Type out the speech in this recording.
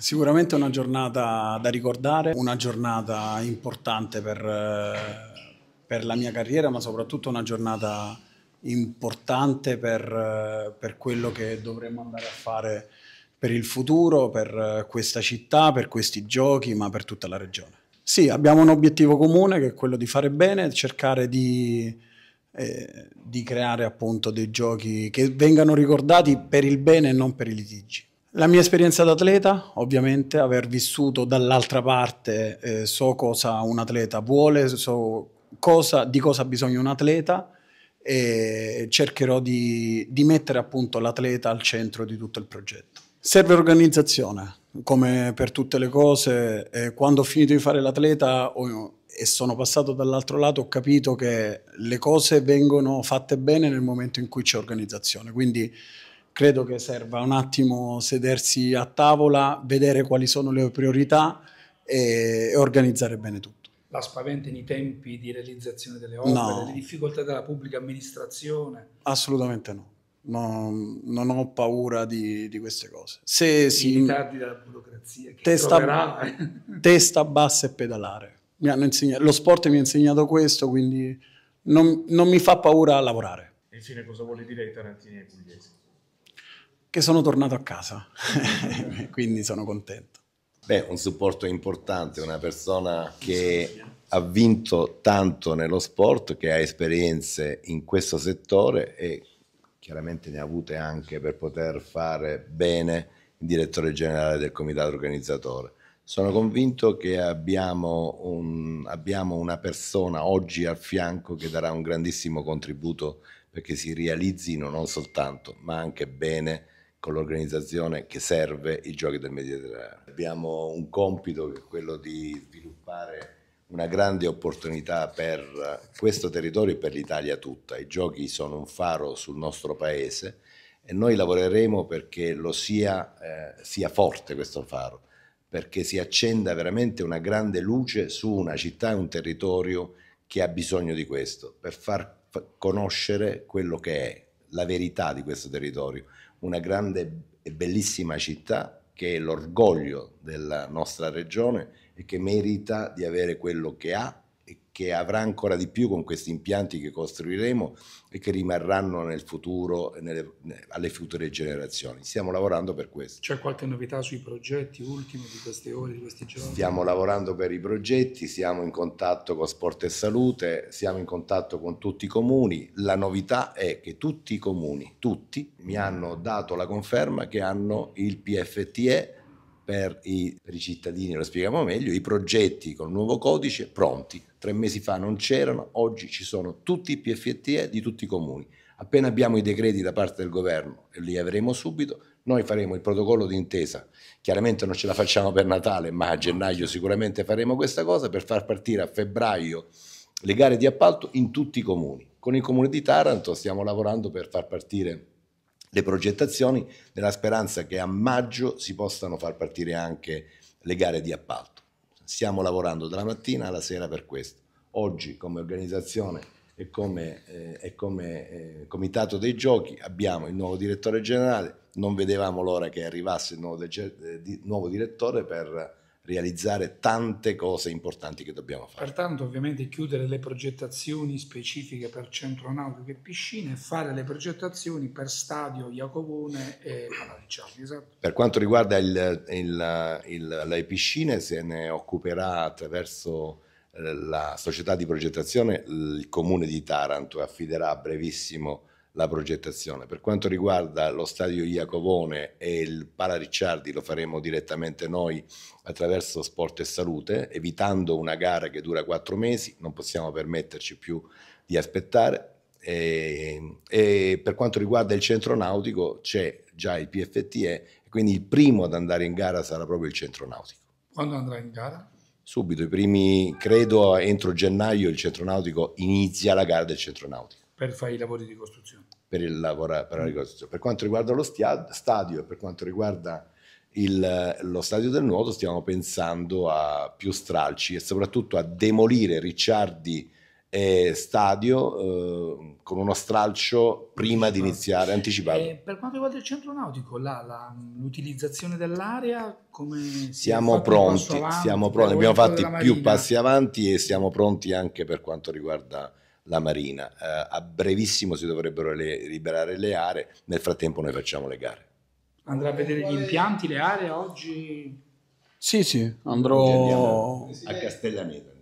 Sicuramente una giornata da ricordare, una giornata importante per, eh, per la mia carriera, ma soprattutto una giornata importante per, eh, per, quello che dovremmo andare a fare per il futuro, per eh, questa città, per questi giochi, ma per tutta la regione. Sì, abbiamo un obiettivo comune che è quello di fare bene, cercare di, eh, di creare appunto dei giochi che vengano ricordati per il bene e non per i litigi. La mia esperienza da atleta, ovviamente, aver vissuto dall'altra parte, eh, so cosa un atleta vuole, so cosa, di cosa ha bisogno un atleta e cercherò di, di mettere appunto l'atleta al centro di tutto il progetto. Serve organizzazione, come per tutte le cose. Eh, quando ho finito di fare l'atleta e sono passato dall'altro lato ho capito che le cose vengono fatte bene nel momento in cui c'è organizzazione, quindi credo che serva un attimo sedersi a tavola, vedere quali sono le priorità e, e organizzare bene tutto. La spaventano i tempi di realizzazione delle opere, no. le difficoltà della pubblica amministrazione? Assolutamente no. No, non ho paura di, di queste cose. Se I si, ritardi della burocrazia, testa, testa bassa e pedalare. Insegnato, lo sport mi ha insegnato questo, quindi non, non mi fa paura lavorare. E infine cosa vuole dire ai tarantini e ai pugliesi? che sono tornato a casa, quindi sono contento. Beh, un supporto importante, una persona che ha vinto tanto nello sport, che ha esperienze in questo settore e chiaramente ne ha avute anche per poter fare bene il direttore generale del comitato organizzatore. Sono convinto che abbiamo, un, abbiamo una persona oggi al fianco che darà un grandissimo contributo perché si realizzino non soltanto, ma anche bene con l'organizzazione che serve i giochi del Mediterraneo. Abbiamo un compito che è quello di sviluppare una grande opportunità per questo territorio e per l'Italia tutta. I giochi sono un faro sul nostro paese e noi lavoreremo perché lo sia, eh, sia forte questo faro, perché si accenda veramente una grande luce su una città e un territorio che ha bisogno di questo, per far conoscere quello che è la verità di questo territorio, una grande e bellissima città che è l'orgoglio della nostra regione e che merita di avere quello che ha che avrà ancora di più con questi impianti che costruiremo e che rimarranno nel futuro nelle, alle future generazioni. Stiamo lavorando per questo. C'è qualche novità sui progetti ultimi di queste ore, di questi giorni? Stiamo lavorando per i progetti, siamo in contatto con Sport e Salute, siamo in contatto con tutti i comuni. La novità è che tutti i comuni, tutti, mi hanno dato la conferma che hanno il PFTE per i, per i, cittadini, lo spieghiamo meglio, i progetti con il nuovo codice pronti. Tre mesi fa non c'erano, oggi ci sono tutti i PFTE di tutti i comuni. Appena abbiamo i decreti da parte del governo, e li avremo subito, noi faremo il protocollo d'intesa. Chiaramente non ce la facciamo per Natale, ma a gennaio sicuramente faremo questa cosa per far partire a febbraio le gare di appalto in tutti i comuni. Con il comune di Taranto stiamo lavorando per far partire le progettazioni nella speranza che a maggio si possano far partire anche le gare di appalto. Stiamo lavorando dalla mattina alla sera per questo. Oggi come organizzazione e come, eh, e come eh, comitato dei giochi abbiamo il nuovo direttore generale, non vedevamo l'ora che arrivasse il nuovo, eh, di, nuovo direttore per realizzare tante cose importanti che dobbiamo fare. Pertanto ovviamente chiudere le progettazioni specifiche per centro nautico e piscine e fare le progettazioni per stadio Iacovone e Paladiciani. Esatto. Per quanto riguarda il, il, il, le piscine se ne occuperà attraverso eh, la società di progettazione il comune di Taranto affiderà a brevissimo la progettazione. Per quanto riguarda lo stadio Iacovone e il Pala Ricciardi lo faremo direttamente noi attraverso Sport e Salute, evitando una gara che dura quattro mesi, non possiamo permetterci più di aspettare. E, ehm, e per quanto riguarda il centro nautico c'è già il PFTE, quindi il primo ad andare in gara sarà proprio il centro nautico. Quando andrà in gara? Subito, i primi, credo entro gennaio il centro nautico inizia la gara del centro nautico. Per fare i lavori di costruzione. Per, il lavora, per la mm. ricostruzione. Per quanto riguarda lo stia, stadio per quanto riguarda il, lo stadio del nuoto, stiamo pensando a più stralci e soprattutto a demolire Ricciardi e stadio eh, con uno stralcio prima di iniziare, anticipato. Eh, per quanto riguarda il centro nautico, là, la, l'utilizzazione dell'area come siamo pronti, siamo pronti, abbiamo fatto più passi avanti e siamo pronti anche per quanto riguarda la Marina. Eh, a brevissimo si dovrebbero le, liberare le aree, nel frattempo noi facciamo le gare. Andrà a vedere gli impianti, le aree oggi? Sì, sì, andrò a Castellaneta.